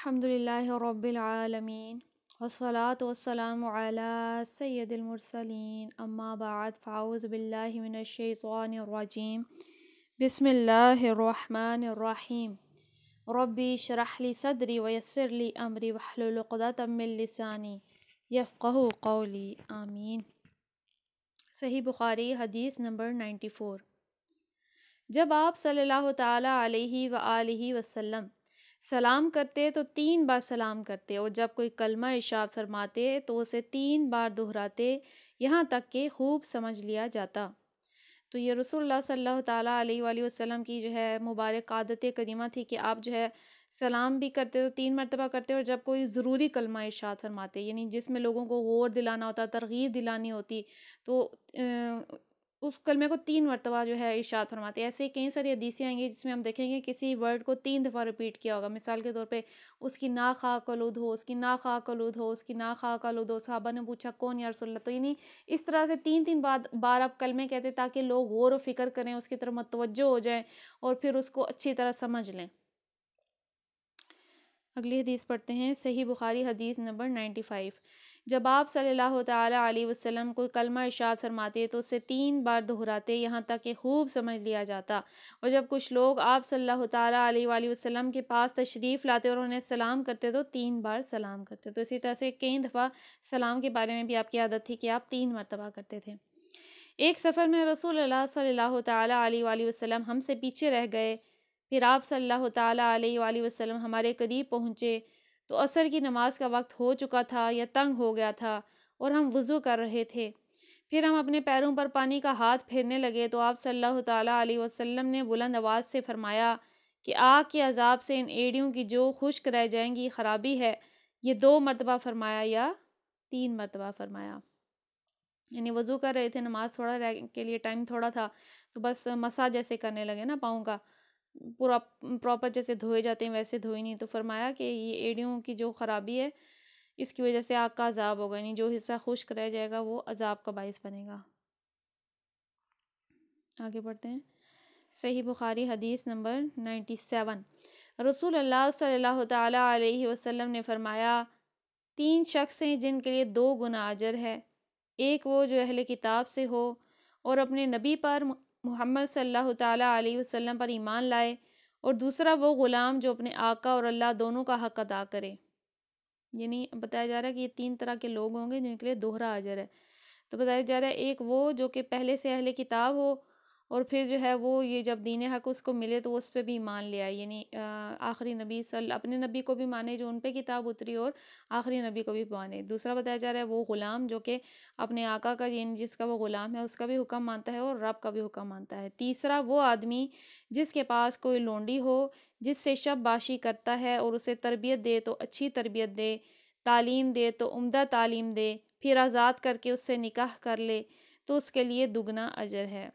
अल्हम्दुलिल्लाहिर्रब्बिलालमीन वस्सलातु वस्सलामु अला सय्यदिल मुरसलीन अम्मा बाद फ़ाउज़ बिल्लाहि मिनश्शैतानिर्रजीम बिस्मिल्लाहिर्रहमानिर्रहीम रब्बी शरह ली सदरी वयस्सिर ली अमरी वहलुल उक़दतम मिन लिसानी यफ़क़हु कौली आमीन सही बुखारी हदीस नंबर नाइन्टी फ़ोर जब आप सल्लल्लाहु अलैहि व आलिहि वसल्लम सलाम करते तो तीन बार सलाम करते और जब कोई कलमा इशा फरमाते तो उसे तीन बार दोहराते यहाँ तक कि खूब समझ लिया जाता तो ये रसोल्ला सल्ला की जो है मुबारक आदत करीमा थी कि आप जो है सलाम भी करते तो तीन मरतबा करते और जब कोई ज़रूरी कलमा इर्शाद फरमाते यानी जिसमें लोगों को गौर दिलाना होता तरगीब दिलानी होती तो उस कलमे को तीन मरतबा जो है इर्शाद फरमाते हैं ऐसे कई सारी हदीसें आएंगी जिसमें हम देखेंगे किसी वर्ड को तीन दफ़ा रिपीट किया होगा मिसाल के तौर पे उसकी ना खाक आलूद हो उसकी ना खाक आलूद हो उसकी ना खाक आलूद हो साहबा ने पूछा कौन यार रसोल्ला तो यानी इस तरह से तीन तीन बार बार आप कलमे कहते ताकि लोग गौर व फिक्र करें उसकी तरफ मतवजो हो जाएँ और फिर उसको अच्छी तरह समझ लें अगली हदीस पढ़ते हैं सही बुखारी हदीस नंबर नाइन्टी फाइव जब आप सल्लल्लाहु अलैहि वसल्लम कोई कलमा इशाद फरमाते तो उससे तीन बार दोहराते यहाँ तक कि खूब समझ लिया जाता और जब कुछ लोग आप सल्लल्लाहु अलैहि वसल्लम के पास तशरीफ़ लाते और उन्हें सलाम करते तो तीन बार सलाम करते तो इसी तरह से कई दफ़ा सलाम के बारे में भी आपकी आदत थी कि आप तीन मरतबा करते थे एक सफ़र में रसूल अल्लाह सल्लल्लाहु अलैहि वसल्लम हमसे पीछे रह गए फिर आप सल्लल्लाहु अलैहि वसल्लम हमारे करीब पहुँचे तो असर की नमाज का वक्त हो चुका था या तंग हो गया था और हम वज़ू कर रहे थे फिर हम अपने पैरों पर पानी का हाथ फेरने लगे तो आप सल्लल्लाहु अलैहि वसल्लम ने बुलंद आवाज़ से फरमाया कि आग के अजाब से इन एड़ियों की जो खुश्क रह जाएंगी ख़राबी है ये दो मरतबा फरमाया या तीन मरतबा फरमाया यानी वज़ू कर रहे थे नमाज थोड़ा रह के लिए टाइम थोड़ा था तो बस मसा जैसे करने लगे ना पाँव का पूरा प्रॉपर जैसे धोए जाते हैं वैसे धोए नहीं तो फरमाया कि ये एड़ियों की जो ख़राबी है इसकी वजह से आग का अजाब होगा यानी जो हिस्सा खुश्क रह जाएगा वो अजाब का बायस बनेगा आगे बढ़ते हैं सही बुखारी हदीस नंबर नाइन्टी सेवन रसूल अल्लाह सल्लल्लाहु अलैहि वसल्लम ने फरमाया तीन शख्स हैं जिनके लिए दो गुना अजर है एक वो जो अहले किताब से हो और अपने नबी पर मोहम्मद सल्लल्लाहु अलैहि वसल्लम पर ईमान लाए और दूसरा वो ग़ुलाम जो अपने आका और अल्लाह दोनों का हक अदा करे यानी बताया जा रहा है कि ये तीन तरह के लोग होंगे जिनके लिए दोहरा अजर है तो बताया जा रहा है एक वो जो कि पहले से अहले किताब हो और फिर जो है वो ये जब दीन हक उसको मिले तो उस पर भी ईमान ले आए यानी आखिरी नबी सल अपने नबी को भी माने जो उन पर किताब उतरी और आखिरी नबी को भी माने दूसरा बताया जा रहा है वो ग़ुलाम जो कि अपने आका का यानी जिसका वो ग़ुलाम है उसका भी हुक्म मानता है और रब का भी हुक्म मानता है तीसरा वो आदमी जिसके पास कोई लोंडी हो जिससे शब बाशी करता है और उसे तरबियत दे तो अच्छी तरबियत दे तालीम दे तो उमदा तालीम दे फिर आज़ाद करके उससे निकाह कर ले तो उसके लिए दुगना अजर है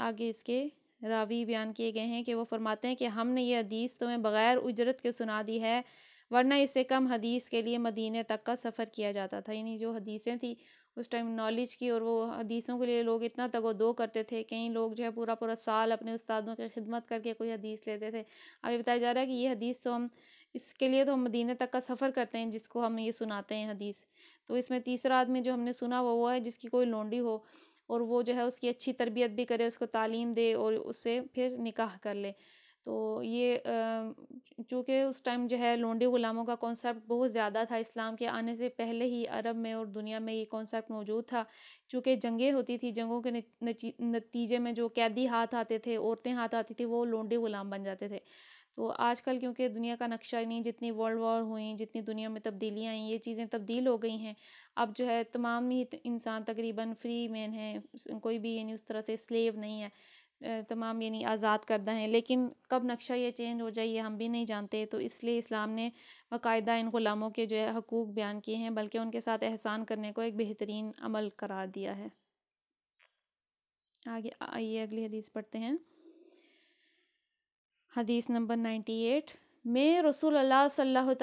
आगे इसके रावी बयान किए गए हैं कि वो फरमाते हैं कि हमने ये हदीस तुम्हें बग़ैर उजरत के सुना दी है वरना इससे कम हदीस के लिए मदीने तक का सफ़र किया जाता था यानी जो हदीसें थी उस टाइम नॉलेज की और वो हदीसों के लिए लोग इतना तगो दो करते थे कई लोग जो है पूरा पूरा साल अपने उस्तादों की खिदमत करके कोई हदीस लेते थे अब ये बताया जा रहा है कि ये हदीस तो हम इसके लिए तो हम मदीने तक का सफ़र करते हैं जिसको हम ये सुनाते हैं हदीस तो इसमें तीसरा आदमी जो हमने सुना वो वो है जिसकी कोई लोंडी हो और वो जो है उसकी अच्छी तरबियत भी करे उसको तालीम दे और उससे फिर निकाह कर ले तो ये चूँकि उस टाइम जो है लोंडे ग़ुलामों का कॉन्सेप्ट बहुत ज़्यादा था इस्लाम के आने से पहले ही अरब में और दुनिया में ये कॉन्सेप्ट मौजूद था चूँकि जंगें होती थी जंगों के नतीजे में जो कैदी हाथ आते थे औरतें हाथ आती थी वो लोंडे ग़ुलाम बन जाते थे तो आजकल क्योंकि दुनिया का नक्शा नहीं जितनी वर्ल्ड वॉर हुई जितनी दुनिया में तब्दीलियाँ आई ये चीज़ें तब्दील हो गई हैं अब जो है तमाम ही इंसान तकरीबन फ्री मैन है कोई भी यानी उस तरह से स्लेव नहीं है तमाम यानी आज़ाद करदा हैं लेकिन कब नक्शा ये चेंज हो जाए ये हम भी नहीं जानते तो इसलिए इस्लाम ने बाकायदा इन ग़ुलामों के जो है हकूक़ बयान किए हैं बल्कि उनके साथ एहसान करने को एक बेहतरीन अमल करार दिया है आगे आइए अगली हदीस पढ़ते हैं हदीस नंबर नाइन्टी एट मैं रसूल अल्लाह सल्लल्लाहु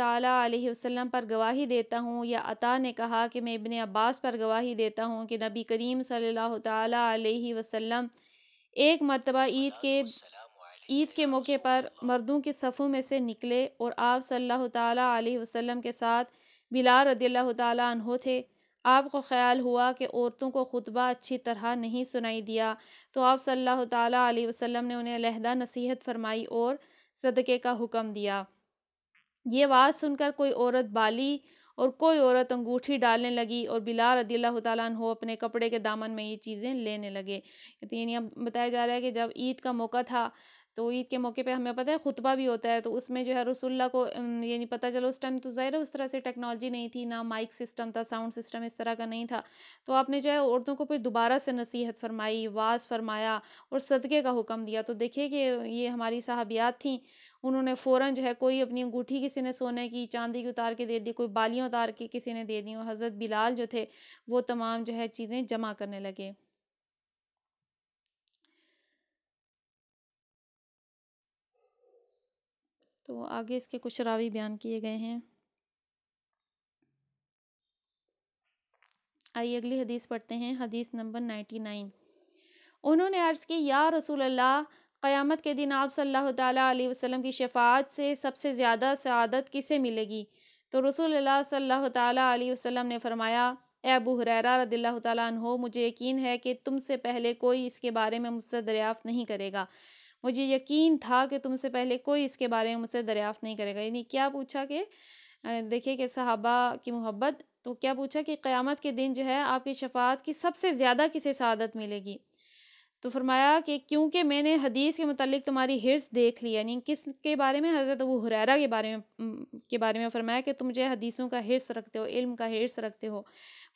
अलैहि वसल्लम पर गवाही देता हूँ या अता ने कहा कि मैं इबन अब्बास पर गवाही देता हूँ कि नबी करीम सल्लल्लाहु अलैहि वसल्लम एक मरतबा ईद के ईद के मौके पर मर्दों के सफ़ों में से निकले और आप सल्लल्लाहु अलैहि वसल्लम के साथ बिलाल रदील्ला तहों थे आपको ख्याल हुआ कि औरतों को खुतबा अच्छी तरह नहीं सुनाई दिया तो आप सल्लल्लाहु अलैहि वसल्लम ने उन्हें अलहदा नसीहत फरमाई और सदक़े का हुक्म दिया ये आवाज़ सुनकर कोई औरत बाली और कोई औरत अंगूठी डालने लगी और बिला रदी अल्लाह तु अपने कपड़े के दामन में ये चीज़ें लेने लगे यानी अब बताया जा रहा है कि जब ईद का मौका था तो ईद के मौके पे हमें पता है खुतबा भी होता है तो उसमें जो है रसुल्ला को ये नहीं पता चलो उस टाइम तो ज़ाहिर है उस तरह से टेक्नोलॉजी नहीं थी ना माइक सिस्टम था साउंड सिस्टम इस तरह का नहीं था तो आपने जो है औरतों को फिर दोबारा से नसीहत फरमाई वाज फरमाया और सदक़े का हुक्म दिया तो देखिए कि ये हमारी साहबियात थी उन्होंने फ़ौरन जो है कोई अपनी अंगूठी किसी ने सोने की चांदी की उतार के दे दी कोई बालियाँ उतार के किसी ने दे दी और हज़रत बिलाल जो थे वो तमाम जो है चीज़ें जमा करने लगे तो आगे इसके कुछ रावी बयान किए गए हैं आइए अगली हदीस पढ़ते हैं हदीस नंबर नाइन्टी नाइन उन्होंने अर्ज़ की या रसूल अल्लाह क़यामत के दिन आप सल्लल्लाहु अलैहि वसल्लम की शफात से सबसे ज़्यादा सआदत किसे मिलेगी तो रसूल अल्लाह सल्लल्लाहु अलैहि वसल्लम ने फरमाया ए अबू हुरैरा रदील्ला तहो मुझे यकीन है कि तुमसे पहले कोई इसके बारे में मुझसे दरियाफ़त नहीं करेगा मुझे यकीन था कि तुमसे पहले कोई इसके बारे में मुझसे दरियाफ़ नहीं करेगा यानी क्या पूछा कि देखिए कि सहाबा की मोहब्बत तो क्या पूछा कि क़्यामत के दिन जो है आपकी शफात की सबसे ज़्यादा किसे शादत मिलेगी तो फरमाया कि क्योंकि मैंने हदीस के मतलब तुम्हारी हिर्स देख ली यानी किस के बारे में हज़रत अबू हुरैरा के बारे में के बारे में फरमाया कि तुम जो है हदीसों का हिर्स रखते हो इल्म का हिर्स रखते हो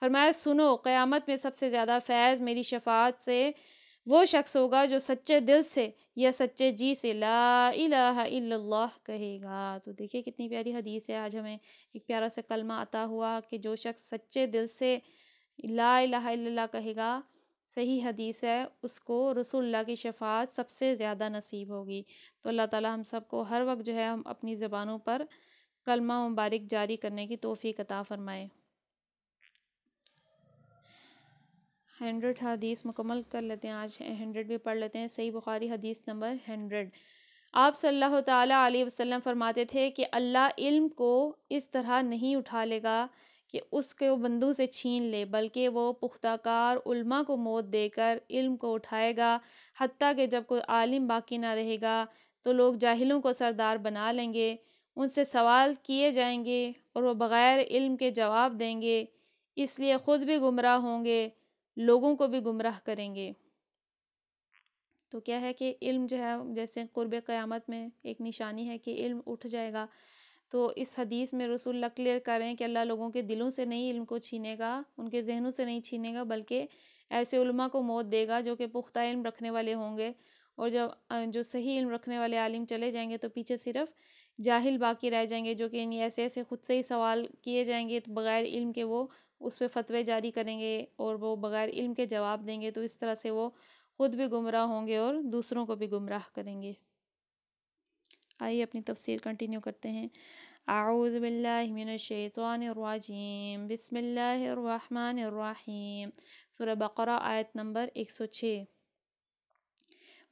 फरमाया सुनो क़यामत में सबसे ज़्यादा फैज़ मेरी शफात से वो शख्स होगा जो सच्चे दिल से या सच्चे जी से ला इलाहा इल्लल्लाह कहेगा तो देखिए कितनी प्यारी हदीस है आज हमें एक प्यारा सा कलमा आता हुआ कि जो शख्स सच्चे दिल से ला इलाहा इल्लल्लाह कहेगा सही हदीस है उसको रसोल्ला की शफात सबसे ज़्यादा नसीब होगी तो अल्लाह ताला हम सबको हर वक्त जो है हम अपनी ज़बानों पर कलमा मुबारक जारी करने की तोहफ़ी कता फ़रमाएँ हंड्रेड हदीस मुकम्मल कर लेते हैं आज हंड्रेड भी पढ़ लेते हैं सही बुखारी हदीस नंबर हंड्रेड आप सल्लल्लाहु अलैहि वसल्लम फरमाते थे कि अल्लाह इल्म को इस तरह नहीं उठा लेगा कि उसके वो बंदू से छीन ले बल्कि वो पुख्ताकार उल्मा को मौत देकर इल्म को उठाएगा हती कि जब कोई आलिम बाकी ना रहेगा तो लोग जाहिलों को सरदार बना लेंगे उनसे सवाल किए जाएंगे और वो बग़ैर इल्म के जवाब देंगे इसलिए ख़ुद भी गुमराह होंगे लोगों को भी गुमराह करेंगे तो क्या है कि इल्म जो है जैसे कुर्ब क़यामत में एक निशानी है कि इल्म उठ जाएगा तो इस हदीस में रसूल क्लियर कर रहे हैं कि अल्लाह लोगों के दिलों से नहीं इल्म को छीनेगा उनके जहनों से नहीं छीनेगा बल्कि ऐसे उल्मा को मौत देगा जो कि पुख्ता इल्म रखने वाले होंगे और जब जो सही इल्म रखने वाले आलिम चले जाएंगे तो पीछे सिर्फ जाहिल बाकी रह जाएंगे जो कि ऐसे ऐसे खुद से ही सवाल किए जाएंगे तो बग़ैर इल्म के वो उस पर फतवे जारी करेंगे और वो बग़ैर इल्म के जवाब देंगे तो इस तरह से वो ख़ुद भी गुमराह होंगे और दूसरों को भी गुमराह करेंगे आइए अपनी तफसीर कंटिन्यू करते हैं आउज़बिल्लिमिनशैतवानरवाजीम बसमिल्लर सूर बकरा आयत नंबर एक सौ छः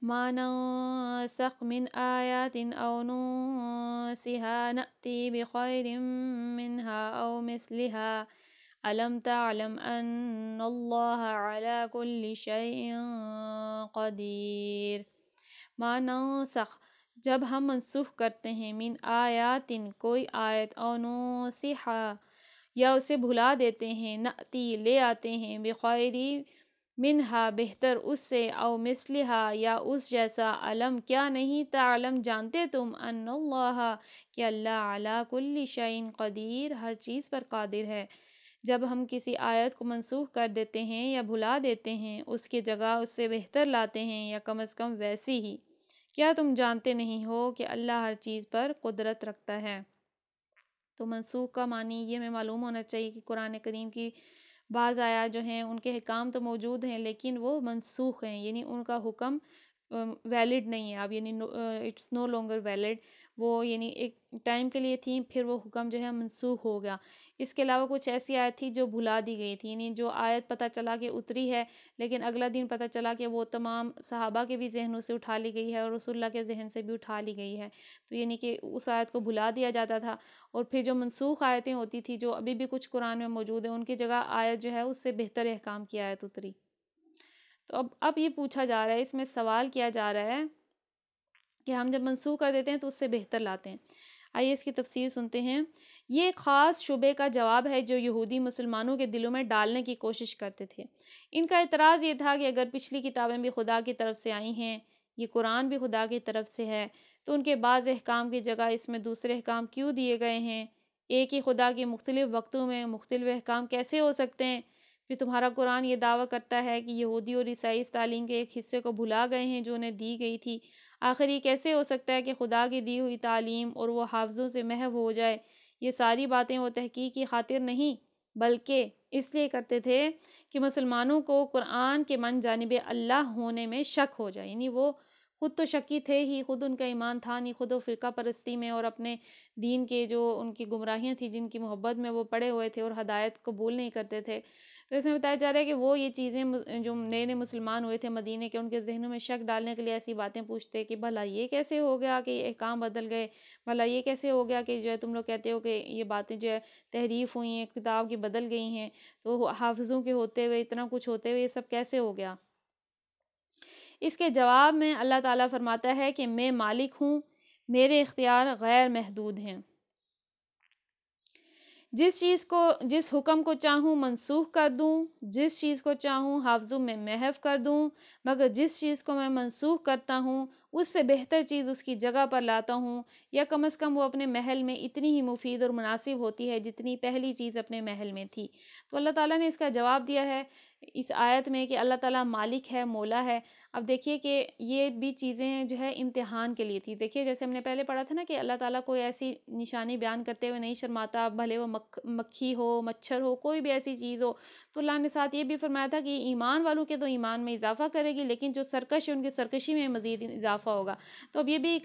मानसख मिन आयातिन सिहा नती बखैर मिनहा औ मिसलिहा अलम तलम أن الله सख जब हम मनसूख करते हैं मिन आयातिन कोई आयत अनोसिहा या उसे भुला देते हैं नती ले आते हैं मिन हा बेहतर उससे अव मिसलिहा या उस जैसा अलम क्या नहीं तालम जानते तुम अन्ला कि अल्लाह अला कुल्ली कदीर हर चीज़ पर कादिर है जब हम किसी आयत को मनसूख कर देते हैं या भुला देते हैं उसकी जगह उससे बेहतर लाते हैं या कम अज़ कम वैसी ही क्या तुम जानते नहीं हो कि अल्लाह हर चीज़ पर कुदरत रखता है तो मनसूख का मानी ये हमें मालूम होना चाहिए कि कुरान करीम की बाज़ आया जो हैं उनके हकाम तो मौजूद हैं लेकिन वो मनसूख हैं यानी उनका हुक्म वैलिड नहीं है अब यानी इट्स नो लॉन्गर वैलिड वो यानी एक टाइम के लिए थी फिर वो हुक्म जो है मनसूख हो गया इसके अलावा कुछ ऐसी आयत थी जो भुला दी गई थी यानी जो आयत पता चला कि उतरी है लेकिन अगला दिन पता चला कि वो तमाम सहाबा के भी जहनों से उठा ली गई है और रसुल्ला के जहन से भी उठा ली गई है तो यानी कि उस आयत को भुला दिया जाता था और फिर जो मनसूख आयतें होती थी जो अभी भी कुछ कुरान में मौजूद है उनकी जगह आयत जो है उससे बेहतर अहकाम की आयत उतरी तो अब अब ये पूछा जा रहा है इसमें सवाल किया जा रहा है कि हम जब मनसूख कर देते हैं तो उससे बेहतर लाते हैं आइए इसकी तफसीर सुनते हैं ये ख़ास शुबे का जवाब है जो यहूदी मुसलमानों के दिलों में डालने की कोशिश करते थे इनका एतराज़ ये था कि अगर पिछली किताबें भी खुदा की तरफ से आई हैं ये कुरान भी खुदा की तरफ से है तो उनके बाज़ अहकाम की जगह इसमें दूसरे अहकाम क्यों दिए गए हैं एक ही खुदा के मुख्तलिफ़ वक्तों में मुख्तलिफ़ अहकाम कैसे हो सकते हैं जो तुम्हारा कुरान ये दावा करता है कि यहूदी और ईसाई इस तालीम के एक हिस्से को भुला गए हैं जो उन्हें दी गई थी आखिर ये कैसे हो सकता है कि खुदा की दी हुई तालीम और वो हाफजों से महव हो जाए ये सारी बातें वो तहकीक की खातिर नहीं बल्कि इसलिए करते थे कि मुसलमानों को कुरान के मन जानब अल्लाह होने में शक हो जाए यानी वो ख़ुद तो शकी थे ही ख़ुद उनका ईमान था नहीं ख़ुद व फ़िरका परस्ती में और अपने दीन के जो उनकी गुमराहियाँ थी जिनकी मोहब्बत में वो पड़े हुए थे और हदायत कबूल नहीं करते थे तो इसमें बताया जा रहा है कि वो ये चीज़ें जो नए नए मुसलमान हुए थे मदीने के उनके जहनों में शक डालने के लिए ऐसी बातें पूछते कि भला ये कैसे हो गया कि काम बदल गए भला ये कैसे हो गया कि जो है तुम लोग कहते हो कि ये बातें जो है तहरीफ हुई हैं किताब की बदल गई हैं तो हाफजों के होते हुए इतना कुछ होते हुए ये सब कैसे हो गया इसके जवाब में अल्लाह ताला फरमाता है कि मैं मालिक हूँ मेरे इख्तियार गैर महदूद हैं जिस चीज़ को जिस हुक्म को चाहूँ मनसूख कर दूँ जिस चीज़ को चाहूँ हाफजों में महव कर दूँ मगर जिस चीज़ को मैं मनसूख करता हूँ उससे बेहतर चीज़ उसकी जगह पर लाता हूँ या कम अज़ कम वो अपने महल में इतनी ही मुफीद और मुनासिब होती है जितनी पहली चीज़ अपने महल में थी तो अल्लाह ताला ने इसका जवाब दिया है इस आयत में कि अल्लाह ताला मालिक है मौला है अब देखिए कि ये भी चीज़ें जो है इम्तिहान के लिए थी देखिए जैसे हमने पहले पढ़ा था ना कि अल्लाह ताला कोई ऐसी निशानी बयान करते हुए नहीं शर्माता भले वो मक मक्खी हो मच्छर हो कोई भी ऐसी चीज़ हो तो अल्लाह ने साथ ये भी फरमाया था कि ईमान वालों के तो ईमान में इजाफ़ा करेगी लेकिन जो सरकश है उनके सरकशी में मज़ीद इजाफ़ा होगा तो अब ये भी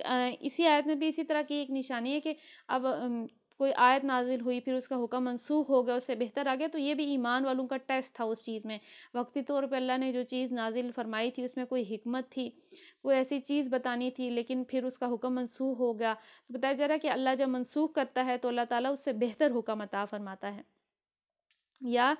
इसी आयत में भी इसी तरह की एक निशानी है कि अब कोई आयत नाजिल हुई फिर उसका हुक्म मनसूख हो गया उससे बेहतर आ गया तो ये भी ईमान वालों का टेस्ट था उस चीज़ में वक्ती तौर पर अल्लाह ने जो चीज़ नाजिल फरमाई थी उसमें कोई हमत थी कोई ऐसी चीज़ बतानी थी लेकिन फिर उसका हुक्म मनसूख हो गया तो बताया जा रहा है कि अल्लाह जब मनसूख करता है तो अल्लाह ताली उससे बेहतर हुक्म अता फरमाता है या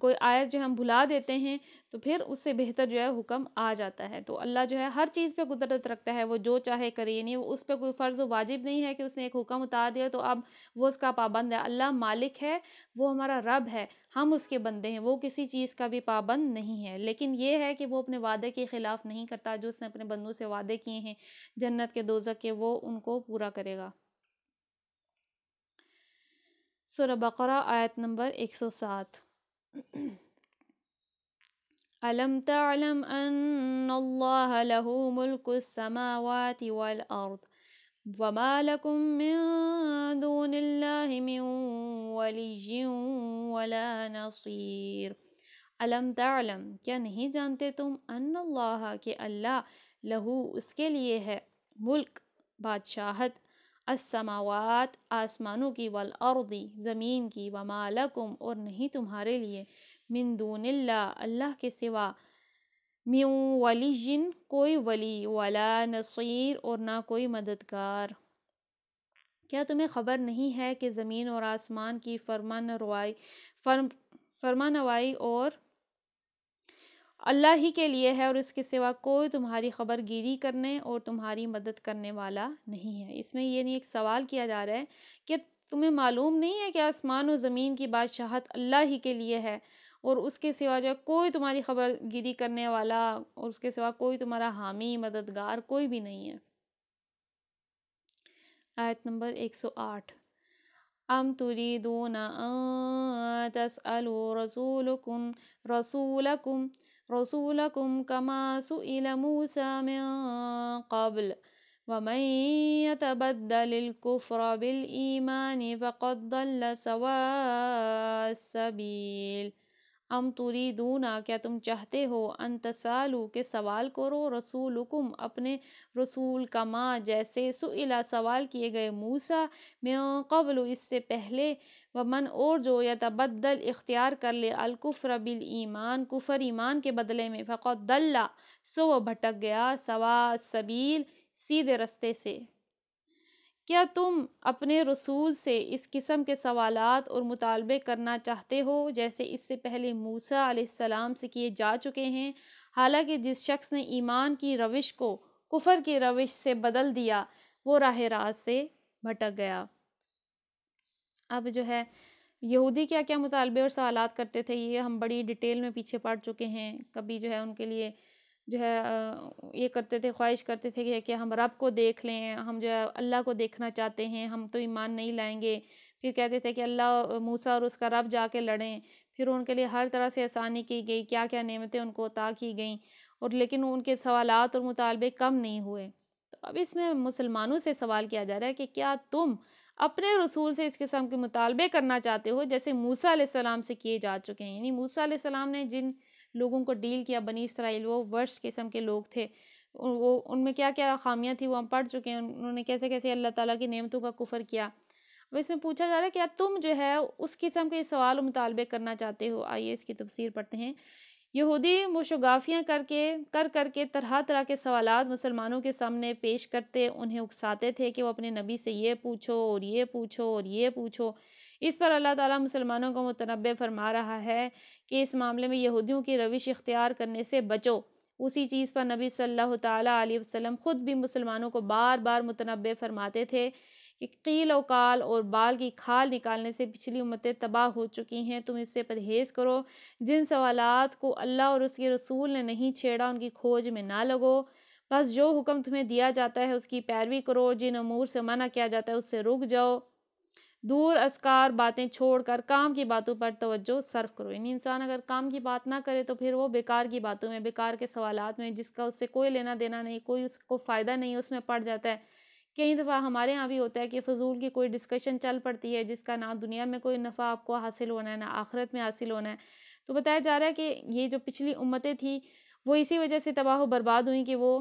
कोई आयत जो हम भुला देते हैं तो फिर उससे बेहतर जो है हुक्म आ जाता है तो अल्लाह जो है हर चीज़ पे कुदरत रखता है वो जो चाहे करे यानी उस पर कोई फ़र्ज़ वाजिब नहीं है कि उसने एक हुक्म उतार दिया तो अब वो उसका पाबंद है अल्लाह मालिक है वो हमारा रब है हम उसके बंदे हैं वो किसी चीज़ का भी पाबंद नहीं है लेकिन ये है कि वो अपने वादे के ख़िलाफ़ नहीं करता जो उसने अपने बंदों से वादे किए हैं जन्नत के दोजक के वो उनको पूरा करेगा सुर बकरा आयत नंबर एक सौ सात अलम तलम अल्लाह मुल्क समावत वल अर्द वमा लकुम मिन दूनिल्लाहि मिन वली वला नसीर अलम तलम क्या नहीं जानते तुम अन अल्लाह के अल्लाह लहू उसके लिए है मुल्क बादशाहत असमावात आसमानों की वल अर्दी ज़मीन की व मालकुम और नहीं तुम्हारे लिए मिन अल्लाह के सिवा म्यू वली जिन कोई वली वाला नसीर और ना कोई मददगार क्या तुम्हें खबर नहीं है कि ज़मीन और आसमान की फरमान रवाई फर्म फरमानवाई और अल्लाह ही के लिए है और इसके सिवा कोई तुम्हारी ख़बर गिरी करने और तुम्हारी मदद करने वाला नहीं है इसमें ये नहीं एक सवाल किया जा रहा है कि तुम्हें मालूम नहीं है कि आसमान और ज़मीन की बादशाहत अल्लाह ही के लिए है और उसके सिवा जो है कोई तुम्हारी खबर गिरी करने वाला और उसके सिवा कोई तुम्हारा हामी मददगार कोई भी नहीं है आयत नंबर एक सौ आठ अम तुरीदून तसअलू रसूलकुम रसूलकुम رسولكم كما سئل موسى من قبل ومن يتبدل الكفر بالإيمان فقد ضل سواء السبيل अम तुरी दूना क्या तुम चाहते हो अंतसालू के सवाल करो रसूलुकुम अपने रसूल का माँ जैसे सुइला सवाल किए गए मूसा मैं कबल इससे पहले वमन और जो या तबदल इख्तियार कर ले अलकुफ़र बिल ईमान कुफ़र ईमान के बदले में फ़कोदल्ला सो वह भटक गया सवा सबील सीधे रस्ते से क्या तुम अपने रसूल से इस किस्म के सवालात और मुतालबे करना चाहते हो जैसे इससे पहले मूसा आसमाम से किए जा चुके हैं हालांकि जिस शख्स ने ईमान की रविश को कुफर की रविश से बदल दिया वो राह राज से भटक गया अब जो है यहूदी क्या क्या मुतालबे और सवालत करते थे ये हम बड़ी डिटेल में पीछे पड़ चुके हैं कभी जो है उनके लिए जो है ये करते थे ख्वाहिश करते थे कि, कि हम रब को देख लें हम जो है अल्लाह को देखना चाहते हैं हम तो ईमान नहीं लाएंगे फिर कहते थे कि अल्लाह मूसा और उसका रब जाके लड़ें फिर उनके लिए हर तरह से आसानी की गई क्या क्या नियमतें उनको अता की गई और लेकिन उनके सवालत और मुतालबे कम नहीं हुए तो अब इसमें मुसलमानों से सवाल किया जा रहा है कि क्या तुम अपने रसूल से इस किस्म के मुतालबे करना चाहते हो जैसे मूसा सलाम से किए जा चुके हैं यानी मूसा सलाम ने जिन लोगों को डील किया बनी इसराइल वो वर्ष किस्म के लोग थे वो उनमें क्या क्या खामियां थी वो हम पढ़ चुके हैं उन्होंने कैसे कैसे अल्लाह ताला की नेमतों का कुफर किया अब इसमें पूछा जा रहा है क्या तुम जो है उस किस्म के सवाल मुतालबे करना चाहते हो आइए इसकी तफसीर पढ़ते हैं यहूदी मुशगाफियाँ करके कर करके तरह तरह के सवाल मुसलमानों के सामने पेश करते उन्हें उकसाते थे कि वो अपने नबी से ये पूछो और ये पूछो और ये पूछो इस पर अल्लाह ताला मुसलमानों को मतनब फरमा रहा है कि इस मामले में यहूदियों की रविश इख्तियार करने से बचो उसी चीज़ पर नबी सल्लल्लाहु अलैहि वसल्लम ख़ुद भी मुसलमानों को बार बार मुतनबे फरमाते थे कि कील अवकाल और बाल की खाल निकालने से पिछली उम्मतें तबाह हो चुकी हैं तुम इससे परहेज़ करो जिन सवालात को अल्लाह और उसके रसूल ने नहीं छेड़ा उनकी खोज में ना लगो बस जो हुक्म तुम्हें दिया जाता है उसकी पैरवी करो जिन अमूर से मना किया जाता है उससे रुक जाओ दूर असकार बातें छोड़कर काम की बातों पर तवज्जो सर्व करो यानी इंसान अगर काम की बात ना करे तो फिर वो बेकार की बातों में बेकार के सवालात में जिसका उससे कोई लेना देना नहीं कोई उसको फ़ायदा नहीं उसमें पड़ जाता है कई दफ़ा हमारे यहाँ भी होता है कि फजूल की कोई डिस्कशन चल पड़ती है जिसका ना दुनिया में कोई नफ़ा आपको हासिल होना है ना आखिरत में हासिल होना है तो बताया जा रहा है कि ये जो पिछली उम्मतें थी वो इसी वजह से तबाह बर्बाद हुई कि वो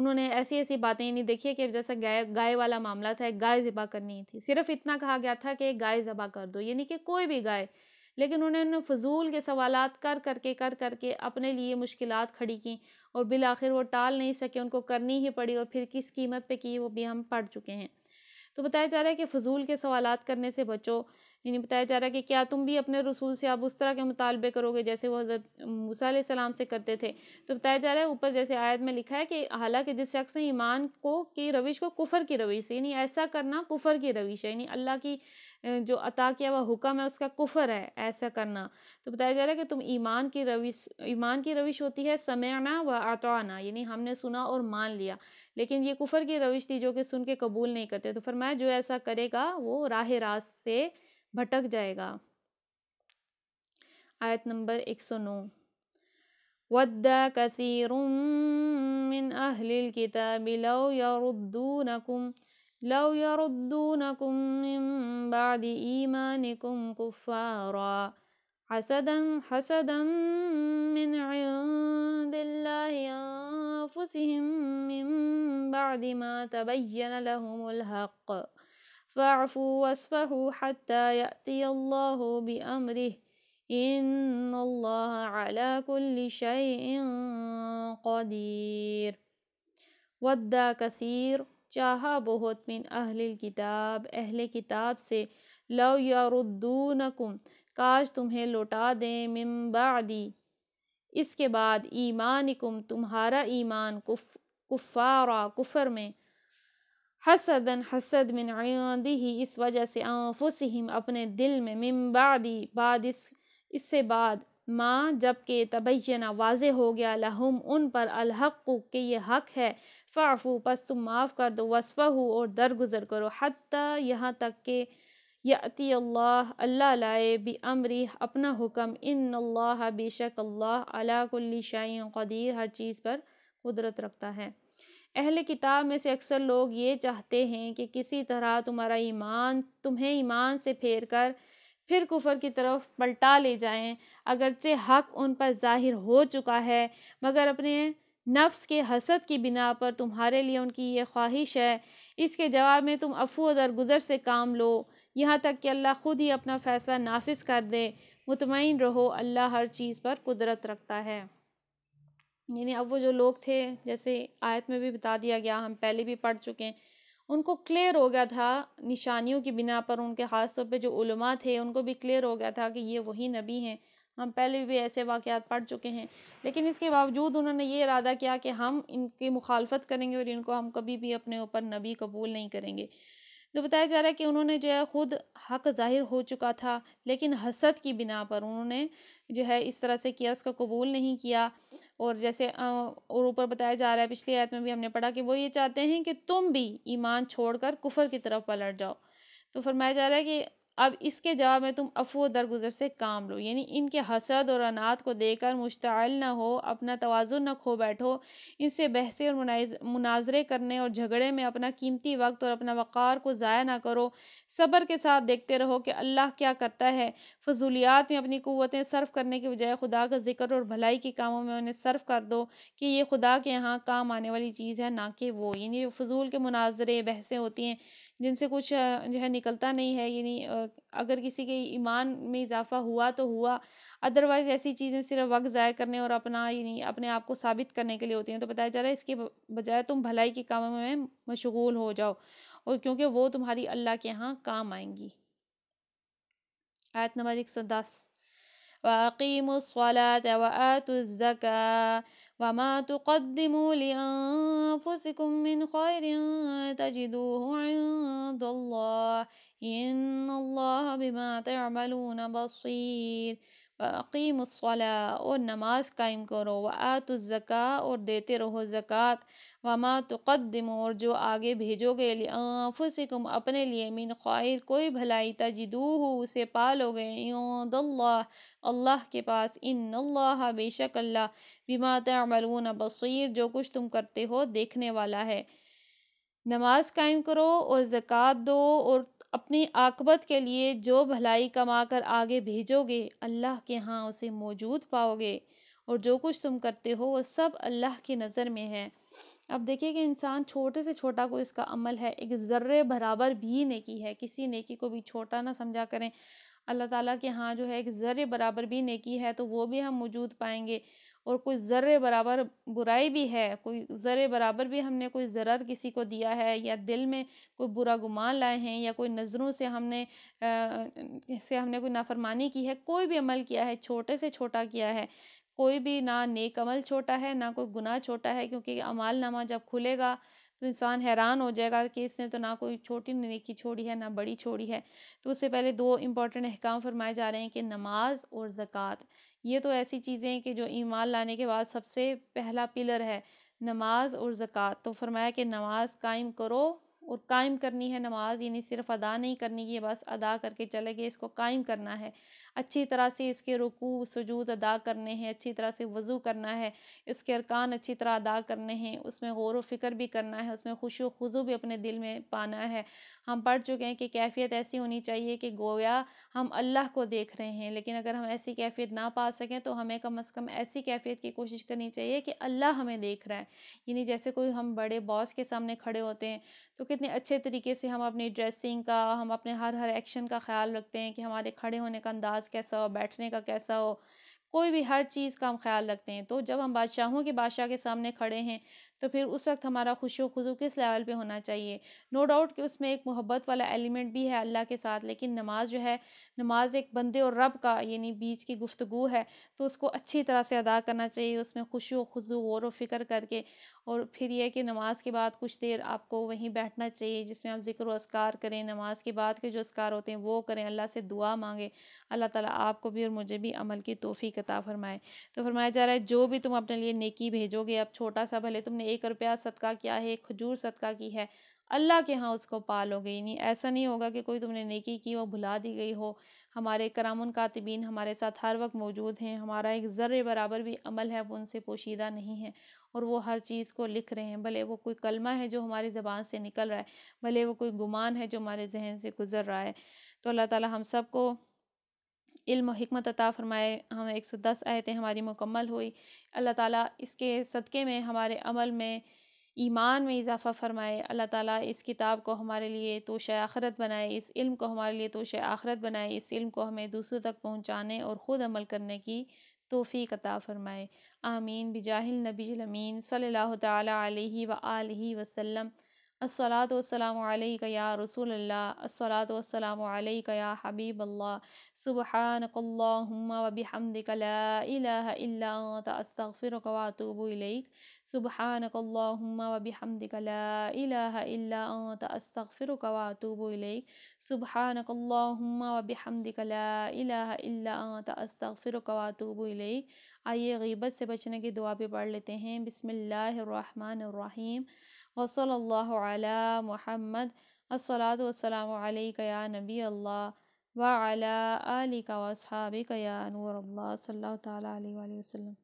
उन्होंने ऐसी ऐसी बातें नहीं देखी कि जैसा गाय गाय वाला मामला था गाय ज़बा करनी थी सिर्फ इतना कहा गया था कि गाय ज़बा कर दो यानी कि कोई भी गाय लेकिन उन्होंने फजूल के सवाल कर करके कर करके अपने लिए मुश्किल खड़ी की और बिल आखिर वो टाल नहीं सके उनको करनी ही पड़ी और फिर किस कीमत पर की वो भी हम पढ़ चुके हैं तो बताया जा रहा है कि फजूल के सवाल करने से बचो यानी बताया जा रहा है कि क्या तुम भी अपने रसूल से अब उस तरह के मुतालबे करोगे जैसे वो हज़रत मूसा सलाम से करते थे तो बताया जा रहा है ऊपर जैसे आयत में लिखा है कि हालांकि जिस शख्स ने ईमान को की रविश को कुफर की रविश है यानी ऐसा करना कुफर की रविश है यानी अल्लाह की जो अता किया हुआ हुक्म है उसका कुफर है ऐसा करना तो बताया जा रहा है कि तुम ईमान की रविश ईमान की रविश होती है समयना व आताना यानी हमने सुना और मान लिया लेकिन ये कुफर की रविश थी जो कि सुन के कबूल नहीं करते तो फरमाया जो ऐसा करेगा वो राह रास्त से भटक जाएगा आयत नंबर एक सौ नौ ود كثير من أهل الكتاب لو يردونكم لو يردونكم من بعد إيمانكم كفارا حسدا حسدا من عند الله أنفسهم من بعد ما تبين لهم الحق فاعفوا واصفحوا حتى يأتي الله بأمره إن الله على كل شيء قدير ود كثير चाहा बहुत मिन अहल किताब अहल किताब से लव यारुद्दूनकुम काश तुम्हें लौटा दें मिम्बादी इसके बाद ईमानिकुम तुम्हारा ईमान कुफ कुफ़ारा कुफ़र में हसदन हसद मिन आंदी इस वजह से आंफुसहम अपने दिल में मिमबादी बाद इस इससे बाद माँ जबकि तबैना वाज हो गया लहुम उन पर अलहक़ के ये हक है फ़ाफ़ू पस तुम माफ़ कर दो हो और दरगुजर करो हती यहाँ तक के यति अल्लाह अल्लाह लाए बी अमरी अपना हुक्म इन अल्लाह बेशक अल्लाह अला कुल्ली शाइन कदीर हर चीज़ पर कुदरत रखता है अहल किताब में से अक्सर लोग ये चाहते हैं कि किसी तरह तुम्हारा ईमान तुम्हें ईमान से फेर कर फिर कुफर की तरफ पलटा ले जाएं अगरचे हक उन पर जाहिर हो चुका है मगर अपने नफ्स के हसद की बिना पर तुम्हारे लिए उनकी ये ख्वाहिश है इसके जवाब में तुम अफू और गुज़र से काम लो यहाँ तक कि अल्लाह ख़ुद ही अपना फ़ैसला नाफिज कर दे मुतमिन रहो अल्लाह हर चीज़ पर कुदरत रखता है यानी अब वो जो लोग थे जैसे आयत में भी बता दिया गया हम पहले भी पढ़ चुके हैं उनको क्लियर हो गया था निशानियों की बिना पर उनके ख़ास तौर पे जो उलमा थे उनको भी क्लियर हो गया था कि ये वही नबी हैं हम पहले भी ऐसे वाक़ात पढ़ चुके हैं लेकिन इसके बावजूद उन्होंने ये इरादा किया कि हम इनकी मुखालफत करेंगे और इनको हम कभी भी अपने ऊपर नबी कबूल नहीं करेंगे तो बताया जा रहा है कि उन्होंने जो है ख़ुद हक ज़ाहिर हो चुका था लेकिन हसद की बिना पर उन्होंने जो है इस तरह से किया उसका कबूल नहीं किया और जैसे और ऊपर बताया जा रहा है पिछली आयत में भी हमने पढ़ा कि वो ये चाहते हैं कि तुम भी ईमान छोड़कर कुफर की तरफ पलट जाओ तो फरमाया जा रहा है कि अब इसके जवाब में तुम अफो दरगुजर से काम लो यानी इनके हसद और अनात को देकर मुश्तल ना हो अपना तोज़ुन न खो बैठो इनसे बहसे और मुनाजरे करने और झगड़े में अपना कीमती वक्त और अपना वक़ार को ज़ाया ना करो सब्र के साथ देखते रहो कि अल्लाह क्या करता है फजूलियात में अपनी क़वतें सर्फ़ करने के बजाय खुदा का जिक्र और भलाई के कामों में उन्हें सर्फ कर दो कि ये खुदा के यहाँ काम आने वाली चीज़ है ना कि वो यानी फजूल के मुनाजरे बहसें होती हैं जिनसे कुछ जो है निकलता नहीं है यानी अगर किसी के ईमान में इजाफा हुआ तो हुआ अदरवाइज़ ऐसी चीज़ें सिर्फ वक्त ज़ाय करने और अपना ही नहीं अपने आप को साबित करने के लिए होती हैं तो बताया जा रहा है इसके बजाय तुम भलाई के कामों में मशगूल हो जाओ और क्योंकि वो तुम्हारी अल्लाह के यहाँ काम आएंगी आयत नंबर एक सौ दस वाकीम वतज़क़ा وما تقدموا لأنفسكم من خير تجدوه عند الله إن الله بما تعملون بصير फ़ीम उसला और नमाज कायम करो व आ तो ज़क़ा और देते रहो ज़क़़त वमा तकदम और जो आगे भेजोगे लियाफ़ुसिकुम अपने लिए मिन ख़ैर कोई भलाई तजदूह उसे पालोगे योंदल्ला अल्लाह के पास इन अल्लाह बेशक अल्लाह बिमा तमलून बसीर जो कुछ तुम करते हो देखने वाला है नमाज कायम करो और ज़क़़त दो और अपनी आकबत के लिए जो भलाई कमा कर आगे भेजोगे अल्लाह के यहाँ उसे मौजूद पाओगे और जो कुछ तुम करते हो वह सब अल्लाह की नज़र में है अब देखिए कि इंसान छोटे से छोटा को इसका अमल है एक ज़र्रे बराबर भी नेकी है किसी नेकी को भी छोटा ना समझा करें अल्लाह ताला के यहाँ जो है एक ज़र्रे बराबर भी नेकी है तो वो भी हम मौजूद पाएंगे और कोई ज़र्रे बराबर बुराई भी है कोई ज़र्रे बराबर भी हमने कोई ज़रर किसी को दिया है या दिल में कोई बुरा गुमान लाए हैं या कोई नज़रों से हमने आ, से हमने कोई नाफरमानी की है कोई भी अमल किया है छोटे से छोटा किया है कोई भी ना नेक अमल छोटा है ना कोई गुनाह छोटा है क्योंकि अमाल नामा जब खुलेगा तो इंसान हैरान हो जाएगा कि इसने तो ना कोई छोटी नेकी छोड़ी है ना बड़ी छोड़ी है तो उससे पहले दो इंपॉर्टेंट अहकाम फरमाए जा रहे हैं कि नमाज और ज़क़़त ये तो ऐसी चीज़ें हैं कि जो ईमान लाने के बाद सबसे पहला पिलर है नमाज और ज़क़़त तो फरमाया कि नमाज कायम करो और कायम करनी है नमाज़ यानी सिर्फ अदा नहीं करनी ये बस अदा करके चले गए इसको कायम करना है अच्छी तरह से इसके रुकू सजूद अदा करने हैं अच्छी तरह से वज़ू करना है इसके अरकान अच्छी तरह अदा करने हैं उसमें गौर वफ़िक्र भी करना है उसमें खुश वज़ू भी अपने दिल में पाना है हम पढ़ चुके हैं कि कैफियत ऐसी होनी चाहिए कि गोया हम अल्लाह को देख रहे हैं लेकिन अगर हम ऐसी कैफियत ना पा सकें तो हमें कम अज़ कम ऐसी कैफियत की कोशिश करनी चाहिए कि अल्लाह हमें देख रहा है यानी जैसे कोई हम बड़े बॉस के सामने खड़े होते हैं तो कितने अच्छे तरीके से हम अपनी ड्रेसिंग का हम अपने हर हर एक्शन का ख्याल रखते हैं कि हमारे खड़े होने का अंदाज़ लिबास कैसा हो बैठने का कैसा हो कोई भी हर चीज़ का हम ख्याल रखते हैं तो जब हम बादशाहों के बादशाह के सामने खड़े हैं तो फिर उस वक्त हमारा खुश खुजू किस लेवल पे होना चाहिए नो डाउट कि उसमें एक मोहब्बत वाला एलिमेंट भी है अल्लाह के साथ लेकिन नमाज जो है नमाज एक बंदे और रब का यानी बीच की गुफ्तु है तो उसको अच्छी तरह से अदा करना चाहिए उसमें खुश खुजू गौर व फिक्र करके और फिर यह कि नमाज के बाद कुछ देर आपको वहीं बैठना चाहिए जिसमें आप ज़िक्र असकार करें नमाज के बाद के जो असकार होते हैं वो करें अल्लाह से दुआ मांगे अल्लाह ताला आपको भी और मुझे भी अमल की तोफ़ी कता फरमाए तो फरमाया जा रहा है जो भी तुम अपने लिए नेकी भेजोगे अब छोटा सा भले तुमने एक रुपया सदका किया है एक खजूर सदका की है अल्लाह के यहाँ उसको पालोगे नहीं ऐसा नहीं होगा कि कोई तुमने नेकी की वो भुला दी गई हो हमारे कराम कातबीन हमारे साथ हर वक्त मौजूद हैं हमारा एक ज़र्र बराबर भी अमल है वो उनसे पोशीदा नहीं है और वो हर चीज़ को लिख रहे हैं भले वो कोई कलमा है जो हमारी ज़बान से निकल रहा है भले वो कोई गुमान है जो हमारे जहन से गुज़र रहा है तो अल्लाह ताली हम सबको इल्म हमत अता फ़रमाए हम एक सौ दस आयतें हमारी मुकम्मल हुई अल्लाह ताला इसके सदक़े में हमारे अमल में ईमान में इजाफ़ा फ़रमाए अल्लाह ताला इस किताब को हमारे लिए तोश आखरत बनाए इस इल्म को हमारे लिए तोश आखरत बनाए इस इल्म को हमें दूसरों तक पहुँचाने और ख़ुद अमल करने की तोफ़ी अता फ़रमाए आमीन बिजाहिल नबी अमीन सल्ला तला व अस्सलात वसलामक या रसूल असलात अस्सलात वसलामक या हबीब अल्लाह सुबहानकल्लाहुम्मा वबिहमदिक ला इलाहा इल्ला अंत अस्तगफिरुक व अतूबु इलैक सुबहानकल्लाहुम्मा वबिहमदिक ला इलाहा इल्ला अंत आइए गीबत से बचने की दुआ भी पढ़ लेते हैं बिसमीम वसल्लल्लाहु अला मुहम्मद अस्सलातु वस्सलामु अलैका या नबी अल्लाह व अला आलिका वसहाबिका या नूर अल्लाह सल्लल्लाहु अलैहि वसल्लम